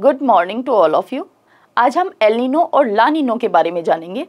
good morning to all of you आज हम एलिनो और लानिनो के बारे में जानेंगे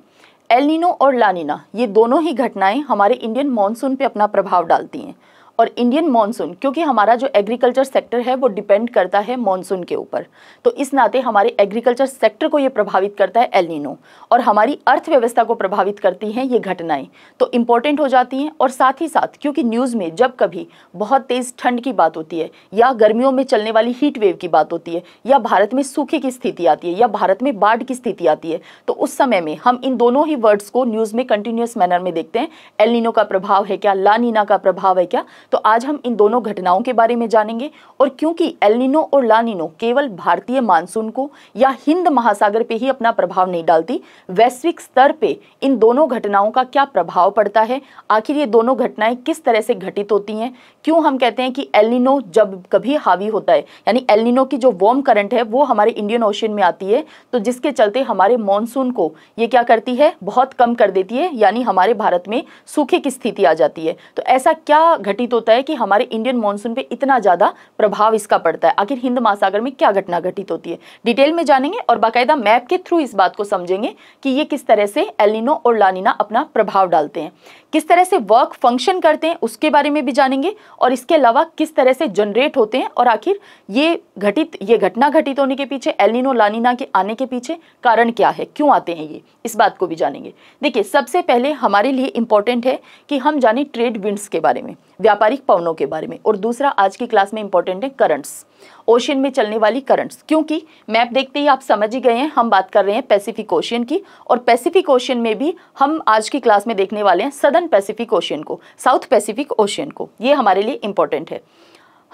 एलिनो और लानिना ये दोनों ही घटनाएं हमारे इंडियन मानसून पे अपना प्रभाव डालती हैं और इंडियन मानसून क्योंकि हमारा जो एग्रीकल्चर सेक्टर है वो डिपेंड करता है मानसून के ऊपर तो इस नाते हमारे एग्रीकल्चर सेक्टर को ये प्रभावित करता है एलिनो और हमारी अर्थव्यवस्था को प्रभावित करती हैं ये घटनाएं तो इम्पोर्टेंट हो जाती हैं और साथ ही साथ क्योंकि न्यूज़ में जब कभी बहुत तेज़ ठंड की बात होती है या गर्मियों में चलने वाली हीट वेव की बात होती है या भारत में सूखे की स्थिति आती है या भारत में बाढ़ की स्थिति आती है तो उस समय में हम इन दोनों ही वर्ड्स को न्यूज़ में कंटिन्यूस मैनर में देखते हैं एलिनो का प्रभाव है क्या लानीना का प्रभाव है क्या तो आज हम इन दोनों घटनाओं के बारे में जानेंगे और क्योंकि एलनिनो और लानिनो केवल भारतीय मानसून को या हिंद महासागर पे ही अपना प्रभाव नहीं डालती वैश्विक स्तर पे इन दोनों घटनाओं का क्या प्रभाव पड़ता है आखिर ये दोनों घटनाएं किस तरह से घटित होती हैं क्यों हम कहते हैं कि एलिनो जब कभी हावी होता है यानी एलिनो की जो वॉर्म करंट है वो हमारे इंडियन ओशन में आती है तो जिसके चलते हमारे मानसून को ये क्या करती है बहुत कम कर देती है यानी हमारे भारत में सूखे की स्थिति आ जाती है तो ऐसा क्या घटित होता है कि हमारे इंडियन मानसून पे इतना ज़्यादा प्रभाव इसका पड़ता है आखिर हिंद महासागर में क्या घटना घटित होती है डिटेल में जानेंगे और बाकायदा मैप के थ्रू इस बात को समझेंगे कि ये किस तरह से एलिनो और लानिना अपना प्रभाव डालते हैं किस तरह से वर्क फंक्शन करते हैं उसके बारे में भी जानेंगे और इसके अलावा किस तरह से जनरेट होते हैं और आखिर ये घटित ये घटना घटित होने के पीछे एलिनो लानिना के आने के पीछे कारण क्या है क्यों आते हैं ये इस बात को भी जानेंगे देखिए सबसे पहले हमारे लिए इंपॉर्टेंट है कि हम जाने ट्रेड विंड्स के बारे में व्यापार व्यापारिक पवनों के बारे में और दूसरा आज की क्लास में इंपॉर्टेंट है करंट्स ओशियन में चलने वाली करंट्स क्योंकि मैप देखते ही आप समझ ही गए हैं हम बात कर रहे हैं पैसिफिक ओशियन की और पैसिफिक ओशियन में भी हम आज की क्लास में देखने वाले हैं सदर्न पैसिफिक ओशियन को साउथ पैसिफिक ओशियन को ये हमारे लिए इंपॉर्टेंट है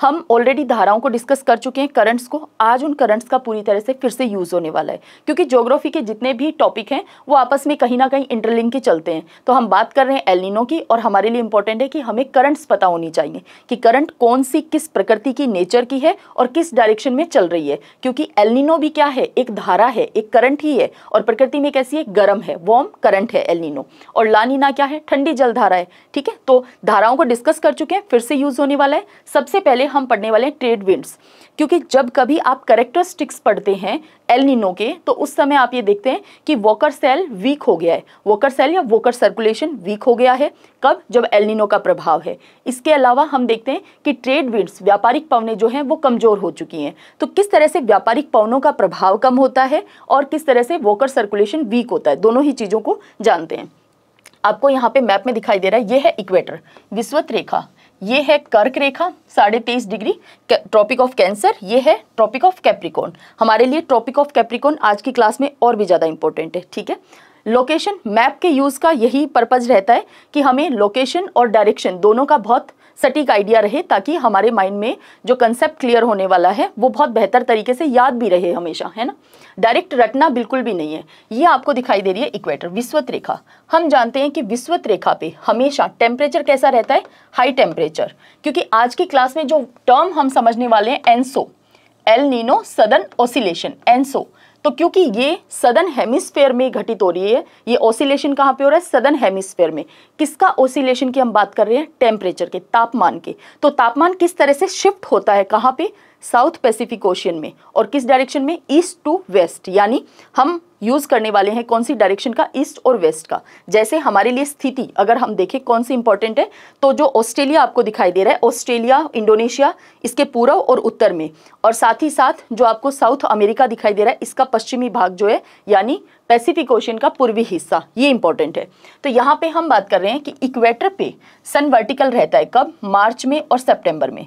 हम ऑलरेडी धाराओं को डिस्कस कर चुके हैं करंट्स को आज उन करंट्स का पूरी तरह से फिर से यूज़ होने वाला है क्योंकि ज्योग्राफी के जितने भी टॉपिक हैं वो आपस में कहीं ना कहीं इंटरलिंक के चलते हैं तो हम बात कर रहे हैं एलिनो की और हमारे लिए इंपॉर्टेंट है कि हमें करंट्स पता होनी चाहिए कि करंट कौन सी किस प्रकृति की नेचर की है और किस डायरेक्शन में चल रही है क्योंकि एलिनो भी क्या है एक धारा है एक करंट ही है और प्रकृति में कैसी है गर्म है वॉर्म करंट है एलिनो और लानीना क्या है ठंडी जल धारा है ठीक है तो धाराओं को डिस्कस कर चुके हैं फिर से यूज होने वाला है सबसे पहले हम पढ़ने वाले हैं ट्रेड विंड्स क्योंकि जब कभी आप करेक्टरिस्टिक्स पढ़ते हैं एल निनो के तो उस समय आप ये देखते हैं कि वॉकर सेल वीक हो गया है वॉकर सेल या वॉकर सर्कुलेशन वीक हो गया है कब जब एल निनो का प्रभाव है इसके अलावा हम देखते हैं कि ट्रेड विंड्स व्यापारिक पवने जो हैं वो कमज़ोर हो चुकी हैं तो किस तरह से व्यापारिक पवनों का प्रभाव कम होता है और किस तरह से वॉकर सर्कुलेशन वीक होता है दोनों ही चीज़ों को जानते हैं आपको यहाँ पे मैप में दिखाई दे रहा है ये है इक्वेटर विश्वत रेखा ये है कर्क रेखा साढ़े तेईस डिग्री ट्रॉपिक ऑफ कैंसर ये है ट्रॉपिक ऑफ कैप्रिकॉन हमारे लिए ट्रॉपिक ऑफ कैप्रिकॉन आज की क्लास में और भी ज़्यादा इंपॉर्टेंट है ठीक है लोकेशन मैप के यूज़ का यही पर्पज़ रहता है कि हमें लोकेशन और डायरेक्शन दोनों का बहुत सटीक आइडिया रहे ताकि हमारे माइंड में जो कंसेप्ट क्लियर होने वाला है वो बहुत बेहतर तरीके से याद भी रहे हमेशा है ना डायरेक्ट रटना बिल्कुल भी नहीं है ये आपको दिखाई दे रही है इक्वेटर विस्वत रेखा हम जानते हैं कि विस्वत रेखा पे हमेशा टेम्परेचर कैसा रहता है हाई टेम्परेचर क्योंकि आज की क्लास में जो टर्म हम समझने वाले हैं ENSO El Nino southern oscillation ENSO तो क्योंकि ये सदन हेमिस्फेयर में घटित हो रही है ये ओसिलेशन कहाँ पे हो रहा है सदन हेमिस्फेयर में किसका ओसिलेशन की हम बात कर रहे हैं टेम्परेचर के तापमान के तो तापमान किस तरह से शिफ्ट होता है कहाँ पे साउथ पैसिफिक ओशियन में और किस डायरेक्शन में ईस्ट टू वेस्ट यानी हम यूज़ करने वाले हैं कौन सी डायरेक्शन का ईस्ट और वेस्ट का जैसे हमारे लिए स्थिति अगर हम देखें कौन सी इंपॉर्टेंट है तो जो ऑस्ट्रेलिया आपको दिखाई दे रहा है ऑस्ट्रेलिया इंडोनेशिया इसके पूर्व और उत्तर में और साथ ही साथ जो आपको साउथ अमेरिका दिखाई दे रहा है इसका पश्चिमी भाग जो है यानी पैसिफिक ओशन का पूर्वी हिस्सा ये इंपॉर्टेंट है तो यहाँ पे हम बात कर रहे हैं कि इक्वेटर पे सन वर्टिकल रहता है कब मार्च में और सेप्टेम्बर में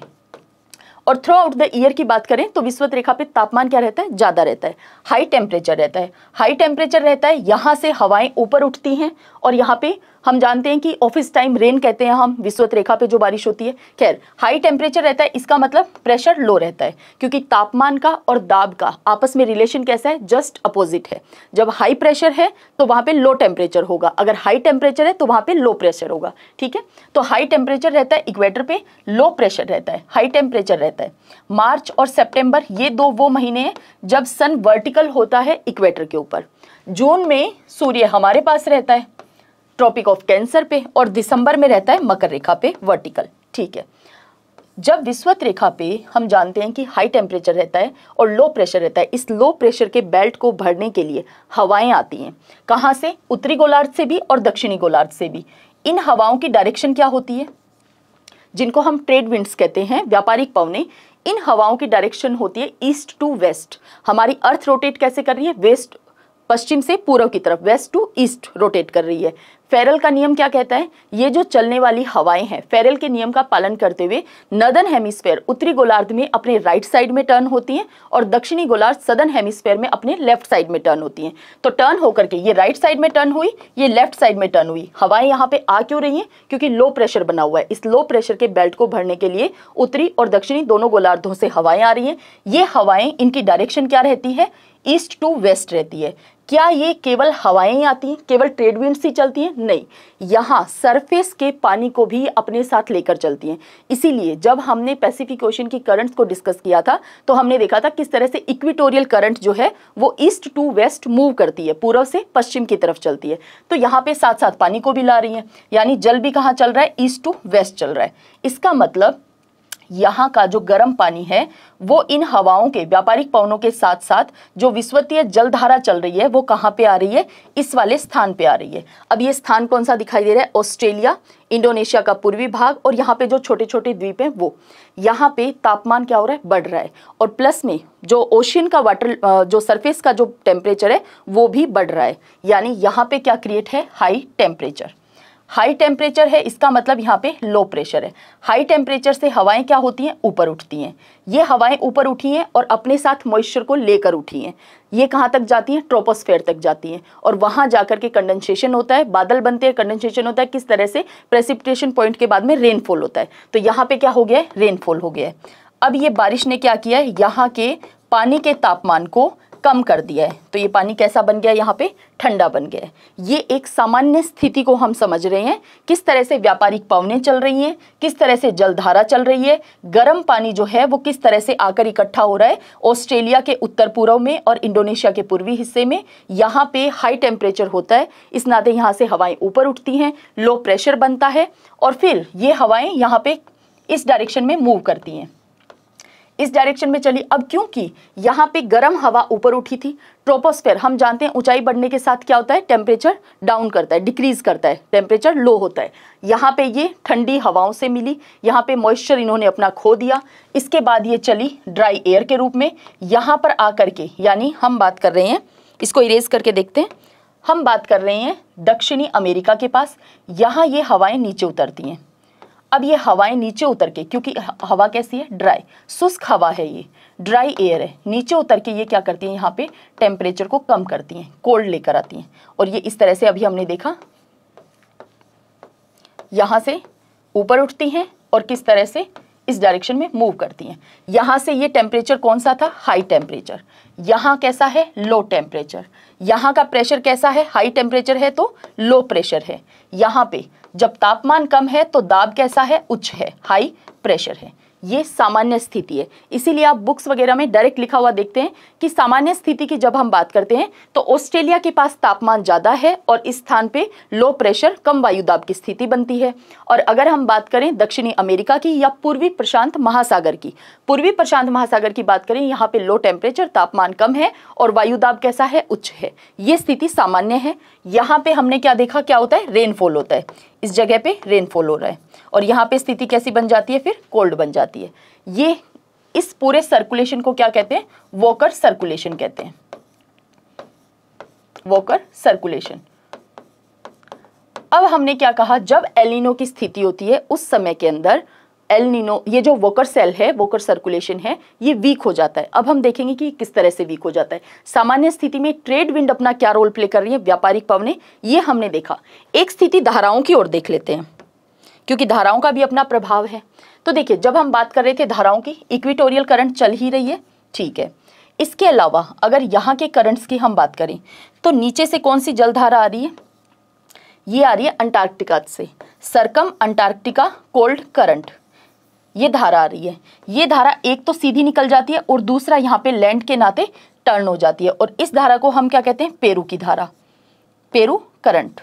और थ्रू आउट द ईयर की बात करें तो विश्वत रेखा पे तापमान क्या रहता है ज़्यादा रहता है हाई टेम्परेचर रहता है हाई टेम्परेचर रहता है यहाँ से हवाएं ऊपर उठती हैं और यहाँ पे हम जानते हैं कि ऑफिस टाइम रेन कहते हैं हम विश्वत रेखा पे जो बारिश होती है खैर हाई टेम्परेचर रहता है इसका मतलब प्रेशर लो रहता है क्योंकि तापमान का और दाब का आपस में रिलेशन कैसा है जस्ट अपोजिट है जब हाई प्रेशर है तो वहाँ पे लो टेम्परेचर होगा अगर हाई टेम्परेचर है तो वहाँ पे लो प्रेशर होगा ठीक है तो हाई टेम्परेचर रहता है इक्वेटर पर लो प्रेशर रहता है हाई टेम्परेचर रहता है मार्च और सेप्टेम्बर ये दो वो महीने हैं जब सन वर्टिकल होता है इक्वेटर के ऊपर जून में सूर्य हमारे पास रहता है ट्रॉपिक ऑफ कैंसर पे और दिसंबर में रहता है मकर रेखा पे वर्टिकल ठीक है जब विश्वत रेखा पे हम जानते हैं कि हाई टेम्परेचर रहता है और लो प्रेशर रहता है इस लो प्रेशर के बेल्ट को भरने के लिए हवाएं आती हैं कहाँ से उत्तरी गोलार्ध से भी और दक्षिणी गोलार्ध से भी इन हवाओं की डायरेक्शन क्या होती है जिनको हम ट्रेड विंड्स कहते हैं व्यापारिक पवने इन हवाओं की डायरेक्शन होती है ईस्ट टू वेस्ट हमारी अर्थ रोटेट कैसे कर रही है वेस्ट पश्चिम से पूर्व की तरफ वेस्ट टू ईस्ट रोटेट कर रही है फेरल का नियम क्या कहता है ये जो चलने वाली हवाएं हैं फेरल के नियम का पालन करते हुए नदन हेमिस्फेयर उत्तरी गोलार्ध में अपने राइट साइड में टर्न होती हैं और दक्षिणी गोलार्ध सदन हेमिस्फेयर में अपने लेफ्ट साइड में टर्न होती हैं तो टर्न होकर के ये राइट साइड में टर्न हुई ये लेफ्ट साइड में टर्न हुई हवाएं यहाँ पे आ क्यों रही हैं क्योंकि लो प्रेशर बना हुआ है इस लो प्रेशर के बेल्ट को भरने के लिए उत्तरी और दक्षिणी दोनों गोलार्धों से हवाएं आ रही हैं ये हवाएं इनकी डायरेक्शन क्या रहती है ईस्ट टू वेस्ट रहती है क्या ये केवल हवाएं आती हैं केवल ट्रेड विंड ही चलती हैं नहीं यहाँ सरफेस के पानी को भी अपने साथ लेकर चलती हैं इसीलिए जब हमने पैसिफिक ओशन की करंट्स को डिस्कस किया था तो हमने देखा था किस तरह से इक्विटोरियल करंट जो है वो ईस्ट टू वेस्ट मूव करती है पूर्व से पश्चिम की तरफ चलती है तो यहाँ पे साथ साथ पानी को भी ला रही है यानी जल भी कहाँ चल रहा है ईस्ट टू वेस्ट चल रहा है इसका मतलब यहाँ का जो गर्म पानी है वो इन हवाओं के व्यापारिक पवनों के साथ साथ जो विश्वतीय जलधारा चल रही है वो कहाँ पे आ रही है इस वाले स्थान पे आ रही है अब ये स्थान कौन सा दिखाई दे रहा है ऑस्ट्रेलिया इंडोनेशिया का पूर्वी भाग और यहाँ पे जो छोटे छोटे द्वीप हैं वो यहाँ पे तापमान क्या हो रहा है बढ़ रहा है और प्लस में जो ओशियन का वाटर जो सरफेस का जो टेम्परेचर है वो भी बढ़ रहा है यानी यहाँ पे क्या क्रिएट है हाई टेम्परेचर हाई टेम्परेचर है इसका मतलब यहाँ पे लो प्रेशर है हाई टेम्परेचर से हवाएं क्या होती हैं ऊपर उठती हैं ये हवाएं ऊपर उठी हैं और अपने साथ मॉइस्चर को लेकर उठी हैं ये कहाँ तक जाती हैं ट्रोपोस्फेयर तक जाती हैं और वहाँ जाकर के कंडेंसेशन होता है बादल बनते हैं कंडेंसेशन होता है किस तरह से प्रेसिपिटेशन पॉइंट के बाद में रेनफॉल होता है तो यहाँ पर क्या हो गया है रेनफॉल हो गया है अब ये बारिश ने क्या किया है यहाँ के पानी के तापमान को कम कर दिया है तो ये पानी कैसा बन गया यहाँ पे ठंडा बन गया ये एक सामान्य स्थिति को हम समझ रहे हैं किस तरह से व्यापारिक पवनें चल रही हैं किस तरह से जलधारा चल रही है गर्म पानी जो है वो किस तरह से आकर इकट्ठा हो रहा है ऑस्ट्रेलिया के उत्तर पूर्व में और इंडोनेशिया के पूर्वी हिस्से में यहाँ पे हाई टेम्परेचर होता है इस नाते यहाँ से हवाएं ऊपर उठती हैं लो प्रेशर बनता है और फिर ये हवाएं यहाँ पे इस डायरेक्शन में मूव करती हैं इस डायरेक्शन में चली अब क्योंकि यहाँ पे गर्म हवा ऊपर उठी थी ट्रोपोस्फेयर हम जानते हैं ऊंचाई बढ़ने के साथ क्या होता है टेम्परेचर डाउन करता है डिक्रीज करता है टेम्परेचर लो होता है यहाँ पे ये ठंडी हवाओं से मिली यहाँ पे मॉइस्चर इन्होंने अपना खो दिया इसके बाद ये चली ड्राई एयर के रूप में यहाँ पर आकर के यानी हम बात कर रहे हैं इसको इरेज करके देखते हैं हम बात कर रहे हैं दक्षिणी अमेरिका के पास यहाँ ये हवाएं नीचे उतरती हैं अब ये हवाएं नीचे उतर के क्योंकि हवा कैसी है ड्राई शुष्क हवा है ये ड्राई एयर है नीचे उतर के ये क्या करती हैं यहाँ पे टेम्परेचर को कम करती हैं कोल्ड लेकर आती हैं और ये इस तरह से अभी हमने देखा यहाँ से ऊपर उठती हैं और किस तरह से इस डायरेक्शन में मूव करती हैं यहाँ से ये टेम्परेचर कौन सा था हाई टेम्परेचर यहाँ कैसा है लो टेम्परेचर यहाँ का प्रेशर कैसा है हाई टेम्परेचर है तो लो प्रेशर है यहाँ पे जब तापमान कम है तो दाब कैसा है उच्च है हाई प्रेशर है ये सामान्य स्थिति है इसीलिए आप बुक्स वगैरह में डायरेक्ट लिखा हुआ देखते हैं कि सामान्य स्थिति की जब हम बात करते हैं तो ऑस्ट्रेलिया के पास तापमान ज़्यादा है और इस स्थान पे लो प्रेशर कम वायु दाब की स्थिति बनती है और अगर हम बात करें दक्षिणी अमेरिका की या पूर्वी प्रशांत महासागर की पूर्वी प्रशांत महासागर की बात करें यहाँ पे लो टेम्परेचर तापमान कम है और वायुदाब कैसा है उच्च है ये स्थिति सामान्य है यहाँ पे हमने क्या देखा क्या होता है रेनफॉल होता है इस जगह पे रेनफॉल हो रहा है और यहाँ पे स्थिति कैसी बन जाती है फिर कोल्ड बन जाती है ये इस पूरे सर्कुलेशन को क्या कहते हैं वॉकर सर्कुलेशन कहते हैं वॉकर सर्कुलेशन अब हमने क्या कहा जब एलिनो की स्थिति होती है उस समय के अंदर एल नीनो ये जो वोकर सेल है वोकर सर्कुलेशन है ये वीक हो जाता है अब हम देखेंगे कि किस तरह से वीक हो जाता है सामान्य स्थिति में ट्रेड विंड अपना क्या रोल प्ले कर रही है व्यापारिक पवने ये हमने देखा एक स्थिति धाराओं की ओर देख लेते हैं क्योंकि धाराओं का भी अपना प्रभाव है तो देखिए जब हम बात कर रहे थे धाराओं की इक्विटोरियल करंट चल ही रही है ठीक है इसके अलावा अगर यहाँ के करंट्स की हम बात करें तो नीचे से कौन सी जलधारा आ रही है ये आ रही है अंटार्कटिका से सरकम अंटार्कटिका कोल्ड करंट ये धारा आ रही है ये धारा एक तो सीधी निकल जाती है और दूसरा यहाँ पे लैंड के नाते टर्न हो जाती है और इस धारा को हम क्या कहते हैं पेरू की धारा पेरू करंट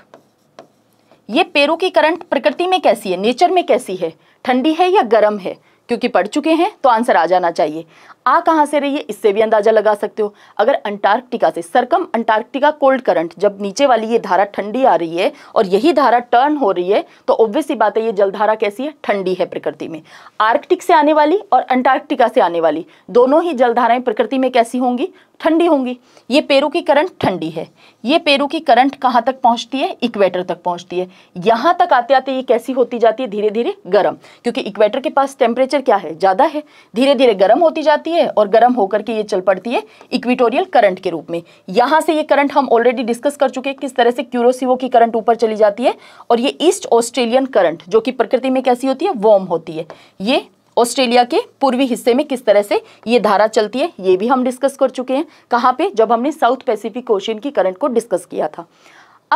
ये पेरू की करंट प्रकृति में कैसी है नेचर में कैसी है ठंडी है या गर्म है क्योंकि पढ़ चुके हैं तो आंसर आ जाना चाहिए आ कहाँ से रही है इससे भी अंदाजा लगा सकते हो अगर अंटार्कटिका से सरकम अंटार्कटिका कोल्ड करंट जब नीचे वाली ये धारा ठंडी आ रही है और यही धारा टर्न हो रही है तो ऑब्वियस बात है ये जलधारा कैसी है ठंडी है प्रकृति में आर्कटिक से आने वाली और अंटार्कटिका से आने वाली दोनों ही जलधाराएं प्रकृति में कैसी होंगी ठंडी होंगी ये पेरू की करंट ठंडी है ये पेरू की करंट कहाँ तक पहुँचती है इक्वेटर तक पहुँचती है यहाँ तक आते आते ये कैसी होती जाती है धीरे धीरे गर्म क्योंकि इक्वेटर के पास टेम्परेचर क्या है ज़्यादा है धीरे धीरे गर्म होती जाती है जाती है और गर्म होकर के ये चल पड़ती है इक्विटोरियल करंट के रूप में यहाँ से ये करंट हम ऑलरेडी डिस्कस कर चुके हैं किस तरह से क्यूरोसिवो की करंट ऊपर चली जाती है और ये ईस्ट ऑस्ट्रेलियन करंट जो कि प्रकृति में कैसी होती है वॉर्म होती है ये ऑस्ट्रेलिया के पूर्वी हिस्से में किस तरह से ये धारा चलती है ये भी हम डिस्कस कर चुके हैं कहाँ पे जब हमने साउथ पैसिफिक ओशियन की करंट को डिस्कस किया था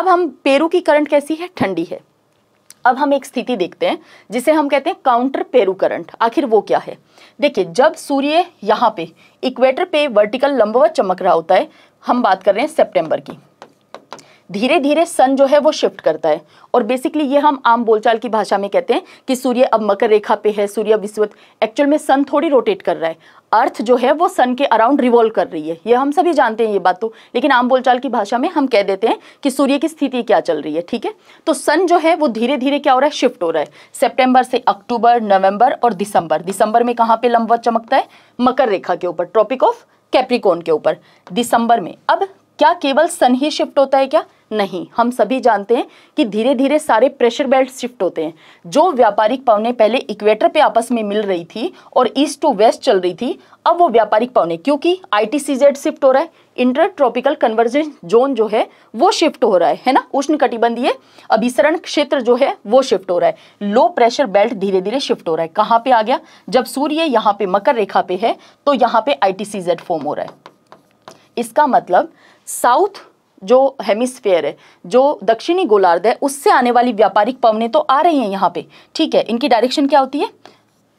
अब हम पेरू की करंट कैसी है ठंडी है अब हम एक स्थिति देखते हैं जिसे हम कहते हैं काउंटर पेरू करंट आखिर वो क्या है देखिए जब सूर्य यहाँ पे इक्वेटर पे वर्टिकल लंबवत चमक रहा होता है हम बात कर रहे हैं सितंबर की धीरे धीरे सन जो है वो शिफ्ट करता है और बेसिकली ये हम आम बोलचाल की भाषा में कहते हैं कि सूर्य अब मकर रेखा पे है सूर्य विश्वत एक्चुअल में सन थोड़ी रोटेट कर रहा है अर्थ जो है वो सन के अराउंड रिवॉल्व कर रही है ये हम सभी जानते हैं ये बात तो लेकिन आम बोलचाल की भाषा में हम कह देते हैं कि सूर्य की स्थिति क्या चल रही है ठीक है तो सन जो है वो धीरे धीरे क्या हो रहा है शिफ्ट हो रहा है सेप्टेंबर से अक्टूबर नवंबर और दिसंबर दिसंबर में कहाँ पर लंबवत चमकता है मकर रेखा के ऊपर ट्रॉपिक ऑफ कैप्रिकोन के ऊपर दिसंबर में अब क्या केवल सन ही शिफ्ट होता है क्या नहीं हम सभी जानते हैं कि धीरे धीरे सारे प्रेशर बेल्ट शिफ्ट होते हैं जो व्यापारिक पावने पहले इक्वेटर पे आपस में मिल रही थी और ईस्ट टू वेस्ट चल रही थी अब वो व्यापारिक पवने क्योंकि आईटीसीजेड शिफ्ट हो रहा है इंटर ट्रॉपिकल कन्वर्जेंस जोन जो है वो शिफ्ट हो रहा है है ना उष्ण कटिबंधीय अभिसरण क्षेत्र जो है वो शिफ्ट हो रहा है लो प्रेशर बेल्ट धीरे धीरे शिफ्ट हो रहा है कहाँ पे आ गया जब सूर्य यहाँ पे मकर रेखा पे है तो यहाँ पे आई फॉर्म हो रहा है इसका मतलब साउथ जो हेमिस्फेयर है जो दक्षिणी गोलार्ध है उससे आने वाली व्यापारिक पवने तो आ रही हैं यहाँ पे ठीक है इनकी डायरेक्शन क्या होती है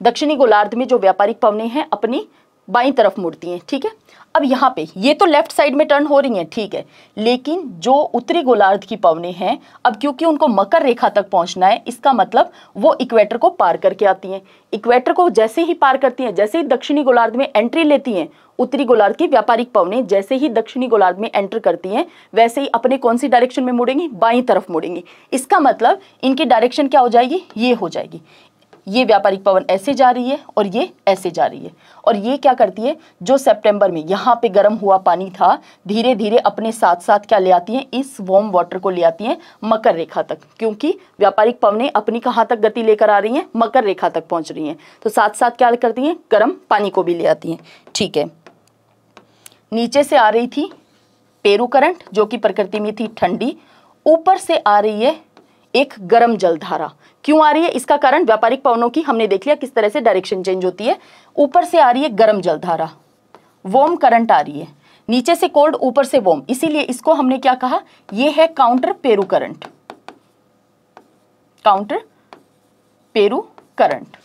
दक्षिणी गोलार्ध में जो व्यापारिक पवने हैं अपनी बाई तरफ मुड़ती हैं ठीक है अब यहाँ पे ये तो लेफ्ट साइड में टर्न हो रही है ठीक है लेकिन जो उत्तरी गोलार्ध की पवने हैं अब क्योंकि उनको मकर रेखा तक पहुंचना है इसका मतलब वो इक्वेटर को पार करके आती हैं इक्वेटर को जैसे ही पार करती हैं जैसे ही दक्षिणी गोलार्ध में एंट्री लेती हैं उत्तरी गोलार्ध की व्यापारिक पवने जैसे ही दक्षिणी गोलार्ध में एंटर करती हैं वैसे ही अपने कौन सी डायरेक्शन में मुड़ेंगी बाई तरफ मुड़ेंगी इसका मतलब इनकी डायरेक्शन क्या हो जाएगी ये हो जाएगी ये व्यापारिक पवन ऐसे जा रही है और ये ऐसे जा रही है और ये क्या करती है जो सितंबर में यहाँ पे गर्म हुआ पानी था धीरे धीरे अपने साथ साथ क्या ले आती है इस वॉर्म वाटर को ले आती है मकर रेखा तक क्योंकि व्यापारिक पवने अपनी कहाँ तक गति लेकर आ रही हैं मकर रेखा तक पहुँच रही हैं तो साथ साथ क्या करती हैं गर्म पानी को भी ले आती हैं ठीक है नीचे से आ रही थी पेरू करंट जो कि प्रकृति में थी ठंडी ऊपर से आ रही है एक गर्म जलधारा क्यों आ रही है इसका कारण व्यापारिक पवनों की हमने देख लिया किस तरह से डायरेक्शन चेंज होती है ऊपर से आ रही है गर्म जलधारा वोम करंट आ रही है नीचे से कोल्ड ऊपर से वोम इसीलिए इसको हमने क्या कहा यह है counter Peru current counter Peru current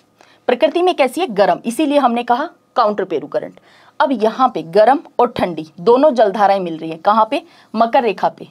प्रकृति में कैसी है गर्म इसीलिए हमने कहा काउंटर पेरू करंट अब यहां पे गर्म और ठंडी दोनों जलधाराएं मिल रही है कहां पे मकर रेखा पे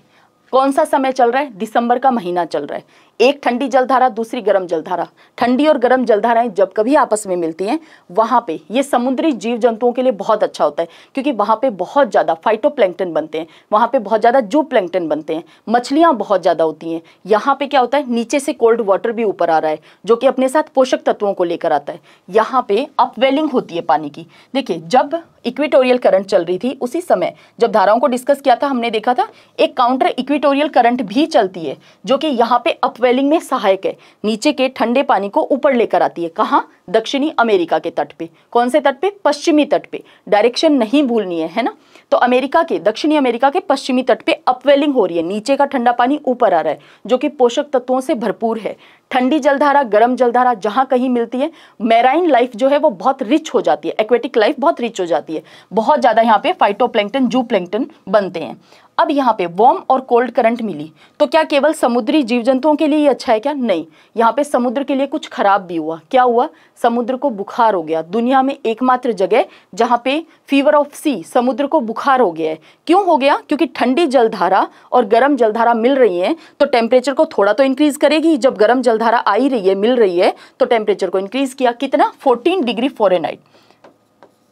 कौन सा समय चल रहा है दिसंबर का महीना चल रहा है एक ठंडी जलधारा दूसरी गर्म जलधारा ठंडी और गर्म जलधाराएं जब कभी आपस में मिलती हैं वहाँ पे ये समुद्री जीव जंतुओं के लिए बहुत अच्छा होता है क्योंकि वहाँ पे बहुत ज़्यादा फाइटोप्लैंकटन बनते हैं वहाँ पे बहुत ज़्यादा जू प्लैंकटन बनते हैं मछलियाँ बहुत ज़्यादा होती हैं यहाँ पे क्या होता है नीचे से कोल्ड वाटर भी ऊपर आ रहा है जो कि अपने साथ पोषक तत्वों को लेकर आता है यहाँ पे अपवेलिंग होती है पानी की देखिए जब इक्वेटोरियल करंट चल रही थी उसी समय जब धाराओं को डिस्कस किया था हमने देखा था एक काउंटर इक्वेटोरियल करंट भी चलती है जो कि यहाँ पे अपवेलिंग स्वेलिंग में सहायक है नीचे के ठंडे पानी को ऊपर लेकर आती है कहाँ दक्षिणी अमेरिका के तट पे कौन से तट पे पश्चिमी तट पे डायरेक्शन नहीं भूलनी है है ना तो अमेरिका के दक्षिणी अमेरिका के पश्चिमी तट पे अपवेलिंग हो रही है नीचे का ठंडा पानी ऊपर आ रहा है जो कि पोषक तत्वों से भरपूर है ठंडी जलधारा गर्म जलधारा जहाँ कहीं मिलती है मैराइन लाइफ जो है वो बहुत रिच हो जाती है एक्वेटिक लाइफ बहुत रिच हो जाती है बहुत ज़्यादा यहाँ पे फाइटोप्लैंकटन जू बनते हैं अब यहाँ पे वॉर्म और कोल्ड करंट मिली तो क्या केवल समुद्री जीव जंतुओं के लिए ही अच्छा है क्या नहीं यहाँ पे समुद्र के लिए कुछ खराब भी हुआ क्या हुआ समुद्र को बुखार हो गया दुनिया में एकमात्र जगह जहाँ पे फीवर ऑफ सी समुद्र को बुखार हो गया है क्यों हो गया क्योंकि ठंडी जलधारा और गर्म जलधारा मिल रही है तो टेम्परेचर को थोड़ा तो इंक्रीज करेगी जब गर्म जलधारा आई रही है मिल रही है तो टेम्परेचर को इंक्रीज किया कितना फोर्टीन डिग्री फॉरेनहाइट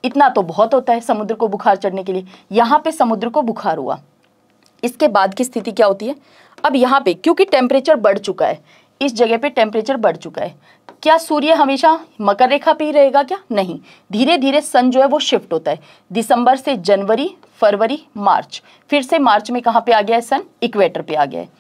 इतना तो बहुत होता है समुद्र को बुखार चढ़ने के लिए यहाँ पे समुद्र को बुखार हुआ इसके बाद की स्थिति क्या होती है अब यहाँ पे क्योंकि टेम्परेचर बढ़ चुका है इस जगह पे टेम्परेचर बढ़ चुका है क्या सूर्य हमेशा मकर रेखा पे ही रहेगा क्या नहीं धीरे धीरे सन जो है वो शिफ्ट होता है दिसंबर से जनवरी फरवरी मार्च फिर से मार्च में कहाँ पे आ गया है सन इक्वेटर पे आ गया है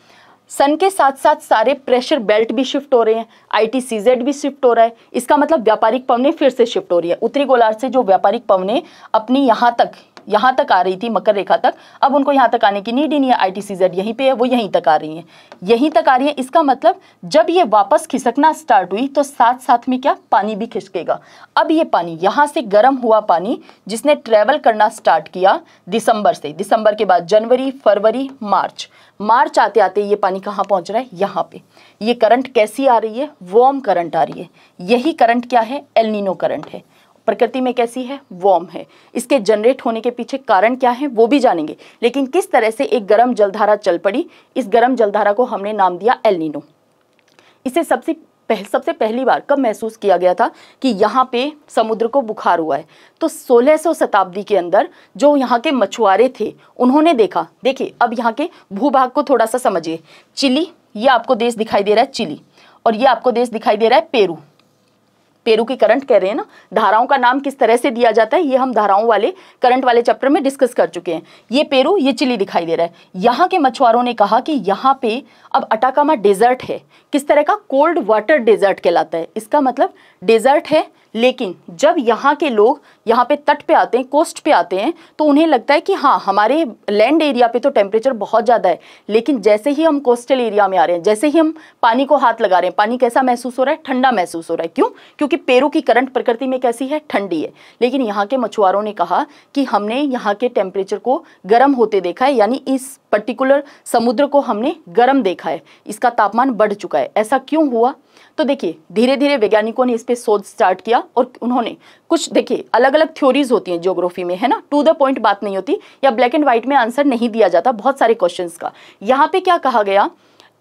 सन के साथ साथ सारे प्रेशर बेल्ट भी शिफ्ट हो रहे हैं आई भी शिफ्ट हो रहा है इसका मतलब व्यापारिक पवने फिर से शिफ्ट हो रही है उत्तरी गोलार्ध से जो व्यापारिक पवने अपनी यहाँ तक यहाँ तक आ रही थी मकर रेखा तक अब उनको यहाँ तक आने की नीड ही नहीं है आई टी यहीं पर है वो यहीं तक आ रही हैं यहीं तक आ रही हैं इसका मतलब जब ये वापस खिसकना स्टार्ट हुई तो साथ साथ में क्या पानी भी खिसकेगा अब ये पानी यहाँ से गर्म हुआ पानी जिसने ट्रेवल करना स्टार्ट किया दिसंबर से दिसंबर के बाद जनवरी फरवरी मार्च मार्च आते आते ये पानी कहाँ पहुँच रहा है यहाँ पे ये करंट कैसी आ रही है वार्म करंट आ रही है यही करंट क्या है एलनिनो करंट है प्रकृति में कैसी है वॉर्म है इसके जनरेट होने के पीछे कारण क्या है वो भी जानेंगे लेकिन किस तरह से एक गर्म जलधारा चल पड़ी इस गर्म जलधारा को हमने नाम दिया एलिनो इसे सबसे पह, सबसे पहली बार कब महसूस किया गया था कि यहाँ पे समुद्र को बुखार हुआ है तो 1600 शताब्दी के अंदर जो यहाँ के मछुआरे थे उन्होंने देखा देखिए अब यहाँ के भूभाग को थोड़ा सा समझिए चिली ये आपको देश दिखाई दे रहा है चिली और ये आपको देश दिखाई दे रहा है पेरू पेरू की करंट कह रहे हैं ना धाराओं का नाम किस तरह से दिया जाता है ये हम धाराओं वाले करंट वाले चैप्टर में डिस्कस कर चुके हैं ये पेरू ये चिली दिखाई दे रहा है यहाँ के मछुआरों ने कहा कि यहाँ पे अब अटाकामा डेजर्ट है किस तरह का कोल्ड वाटर डेजर्ट कहलाता है इसका मतलब डेजर्ट है लेकिन जब यहाँ के लोग यहाँ पे तट पे आते हैं कोस्ट पे आते हैं तो उन्हें लगता है कि हाँ हमारे लैंड एरिया पे तो टेम्परेचर बहुत ज़्यादा है लेकिन जैसे ही हम कोस्टल एरिया में आ रहे हैं जैसे ही हम पानी को हाथ लगा रहे हैं पानी कैसा महसूस हो रहा है ठंडा महसूस हो रहा है क्यों क्योंकि पेरू की करंट प्रकृति में कैसी है ठंडी है लेकिन यहाँ के मछुआरों ने कहा कि हमने यहाँ के टेम्परेचर को गर्म होते देखा है यानी इस पर्टिकुलर समुद्र को हमने गर्म देखा है इसका तापमान बढ़ चुका है ऐसा क्यों हुआ तो देखिए धीरे धीरे वैज्ञानिकों ने इस पर शोध स्टार्ट किया और उन्होंने कुछ देखिए अलग अलग अलग थ्योरीज होती हैं ज्योग्राफी में है ना टू द पॉइंट बात नहीं होती या ब्लैक एंड व्हाइट में आंसर नहीं दिया जाता बहुत सारे क्वेश्चन का यहाँ पे क्या कहा गया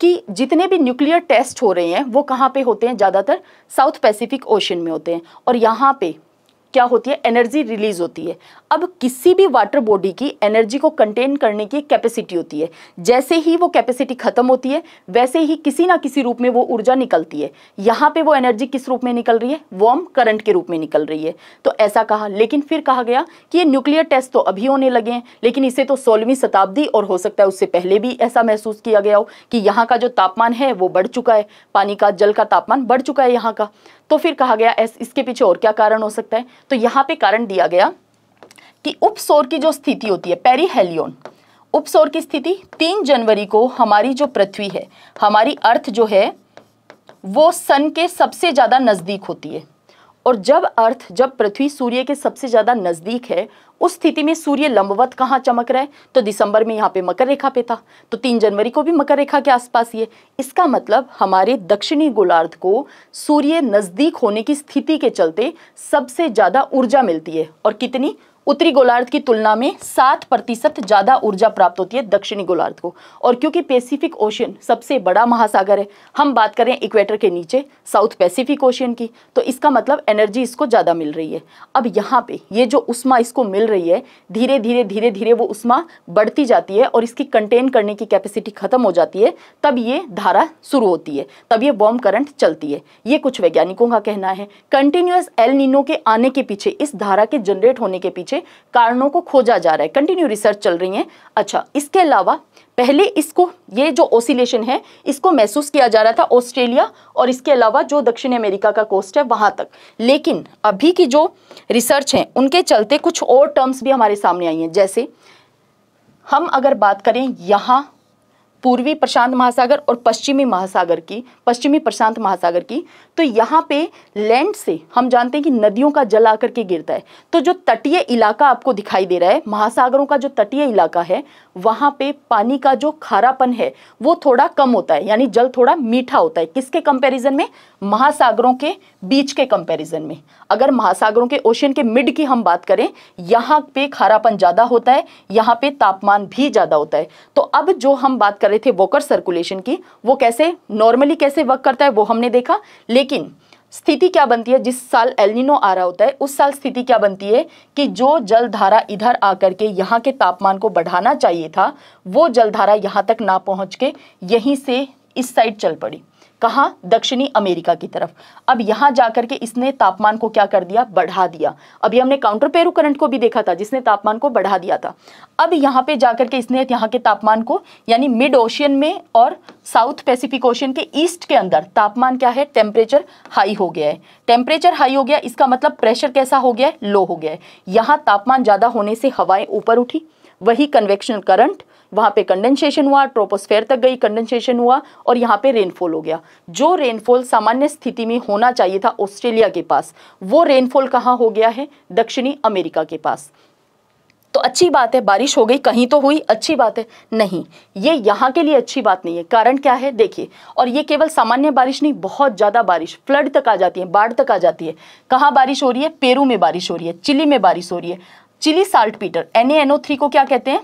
कि जितने भी न्यूक्लियर टेस्ट हो रहे हैं वो कहाँ पे होते हैं ज़्यादातर साउथ पैसिफिक ओशन में होते हैं और यहाँ पे क्या होती है एनर्जी रिलीज होती है अब किसी भी वाटर बॉडी की एनर्जी को कंटेन करने की कैपेसिटी होती है जैसे ही वो कैपेसिटी खत्म होती है वैसे ही किसी ना किसी रूप में वो ऊर्जा निकलती है यहाँ पे वो एनर्जी किस रूप में निकल रही है वॉर्म करंट के रूप में निकल रही है तो ऐसा कहा लेकिन फिर कहा गया कि ये न्यूक्लियर टेस्ट तो अभी होने लगे हैं लेकिन इसे तो सोलहवीं शताब्दी और हो सकता है उससे पहले भी ऐसा महसूस किया गया हो कि यहाँ का जो तापमान है वो बढ़ चुका है पानी का जल का तापमान बढ़ चुका है यहाँ का तो फिर कहा गया इसके पीछे और क्या कारण हो सकता है तो यहां पे कारण दिया गया कि उपसोर की जो स्थिति होती है हेलियोन उपसोर की स्थिति तीन जनवरी को हमारी जो पृथ्वी है हमारी अर्थ जो है वो सन के सबसे ज़्यादा नज़दीक होती है और जब अर्थ जब पृथ्वी सूर्य के सबसे ज़्यादा नज़दीक है उस स्थिति में सूर्य लंबवत कहाँ चमक रहा है तो दिसंबर में यहाँ पे मकर रेखा पे था तो तीन जनवरी को भी मकर रेखा के आसपास ये इसका मतलब हमारे दक्षिणी गोलार्ध को सूर्य नज़दीक होने की स्थिति के चलते सबसे ज़्यादा ऊर्जा मिलती है और कितनी उत्तरी गोलार्ध की तुलना में सात प्रतिशत ज़्यादा ऊर्जा प्राप्त होती है दक्षिणी गोलार्ध को और क्योंकि पैसिफिक ओशियन सबसे बड़ा महासागर है हम बात करें इक्वेटर के नीचे साउथ पैसिफिक ओशियन की तो इसका मतलब एनर्जी इसको ज़्यादा मिल रही है अब यहाँ पे ये जो उष्मा इसको मिल रही है धीरे धीरे धीरे धीरे वो उष्मा बढ़ती जाती है और इसकी कंटेन करने की कैपेसिटी खत्म हो जाती है तब ये धारा शुरू होती है तब ये बॉम्ब करंट चलती है ये कुछ वैज्ञानिकों का कहना है कंटिन्यूस एल नीनो के आने के पीछे इस धारा के जनरेट होने के पीछे के कारणों को खोजा जा रहा है कंटिन्यू रिसर्च चल रही है अच्छा इसके अलावा पहले इसको ये जो ओसिलेशन है इसको महसूस किया जा रहा था ऑस्ट्रेलिया और इसके अलावा जो दक्षिण अमेरिका का कोस्ट है वहाँ तक लेकिन अभी की जो रिसर्च है उनके चलते कुछ और टर्म्स भी हमारे सामने आई हैं जैसे हम अगर बात करें यहाँ पूर्वी प्रशांत महासागर और पश्चिमी महासागर की पश्चिमी प्रशांत महासागर की तो यहाँ पे लैंड से हम जानते हैं कि नदियों का जल आकर के गिरता है तो जो तटीय इलाका आपको दिखाई दे रहा है महासागरों का जो तटीय इलाका है वहाँ पे पानी का जो खारापन है वो थोड़ा कम होता है यानी जल थोड़ा मीठा होता है किसके कंपैरिजन में महासागरों के बीच के कंपैरिजन में अगर महासागरों के ओशन के मिड की हम बात करें यहाँ पे खारापन ज़्यादा होता है यहाँ पे तापमान भी ज़्यादा होता है तो अब जो हम बात कर रहे थे वोकर सर्कुलेशन की वो कैसे नॉर्मली कैसे वर्क करता है वो हमने देखा लेकिन स्थिति क्या बनती है जिस साल एलिनो आ रहा होता है उस साल स्थिति क्या बनती है कि जो जल धारा इधर आकर के यहाँ के तापमान को बढ़ाना चाहिए था वो जलधारा यहाँ तक ना पहुँच के यहीं से इस साइड चल पड़ी कहा दक्षिणी अमेरिका की तरफ अब यहाँ जाकर के इसने तापमान को क्या कर दिया बढ़ा दिया अभी हमने काउंटर पेरू करंट को भी देखा था जिसने तापमान को बढ़ा दिया था अब यहाँ पे जाकर के इसने यहाँ के तापमान को यानी मिड ओशियन में और साउथ पैसिफिक ओशियन के ईस्ट के अंदर तापमान क्या है टेम्परेचर हाई हो गया है टेम्परेचर हाई हो गया इसका मतलब प्रेशर कैसा हो गया है लो हो गया है यहाँ तापमान ज़्यादा होने से हवाएं ऊपर उठी वही कन्वेक्शन करंट वहां पे कंडेंसेशन हुआ ट्रोपोस्फेयर तक गई कंडेंसेशन हुआ और यहाँ पे रेनफॉल हो गया जो रेनफॉल सामान्य स्थिति में होना चाहिए था ऑस्ट्रेलिया के पास वो रेनफॉल कहाँ हो गया है दक्षिणी अमेरिका के पास तो अच्छी बात है बारिश हो गई कहीं तो हुई अच्छी बात है नहीं ये यहाँ के लिए अच्छी बात नहीं है कारण क्या है देखिए और ये केवल सामान्य बारिश नहीं बहुत ज़्यादा बारिश फ्लड तक आ जाती है बाढ़ तक आ जाती है कहाँ बारिश हो रही है पेरू में बारिश हो रही है चिली में बारिश हो रही है चिली साल्ट पीटर एन को क्या कहते हैं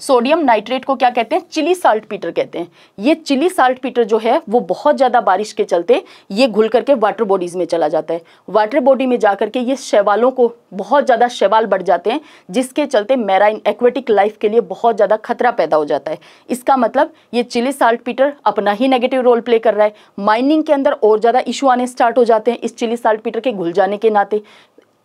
सोडियम नाइट्रेट को क्या कहते हैं चिली साल्ट पीटर कहते हैं ये चिली साल्ट पीटर जो है वो बहुत ज़्यादा बारिश के चलते ये घुल करके वाटर बॉडीज़ में चला जाता है वाटर बॉडी में जा करके ये शैवालों को बहुत ज़्यादा शैवाल बढ़ जाते हैं जिसके चलते मैराइन एक्वेटिक लाइफ के लिए बहुत ज़्यादा खतरा पैदा हो जाता है इसका मतलब ये चिली साल्ट पीटर अपना ही नेगेटिव रोल प्ले कर रहा है माइनिंग के अंदर और ज़्यादा इशू आने स्टार्ट हो जाते हैं इस चिली साल्ट पीटर के घुल जाने के नाते